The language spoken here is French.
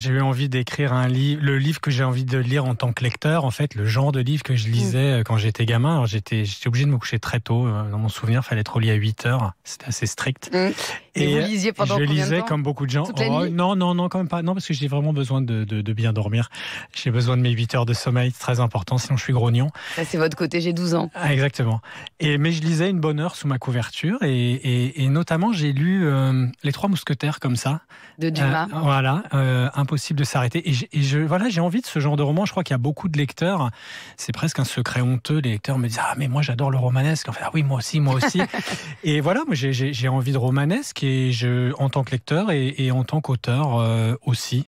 J'ai eu envie d'écrire un livre, le livre que j'ai envie de lire en tant que lecteur, en fait, le genre de livre que je mm. lisais euh, quand j'étais gamin. j'étais, j'étais obligé de me coucher très tôt. Euh, dans mon souvenir, fallait être au lit à 8 heures. C'était assez strict. Mm. Et, vous lisiez pendant Je combien lisais temps comme beaucoup de gens. Oh, non, non, non, quand même pas. Non, parce que j'ai vraiment besoin de, bien dormir. J'ai besoin de mes 8 heures de sommeil, c'est très important, sinon je suis grognon. c'est votre côté, j'ai 12 ans. Ah, exactement. Et, mais je lisais une bonne heure sous ma couverture et, notamment j'ai lu euh, Les Trois Mousquetaires comme ça. De Dumas. Euh, voilà, euh, impossible de s'arrêter. Et, voilà, j'ai envie de ce genre de roman. Je crois qu'il y a beaucoup de lecteurs. C'est presque un secret honteux. Les lecteurs me disent Ah, mais moi j'adore le romanesque. Enfin, ah, oui, moi aussi, moi aussi. et voilà, moi j'ai envie de romanesque et je, en tant que lecteur et, en tant qu'auteur euh, aussi.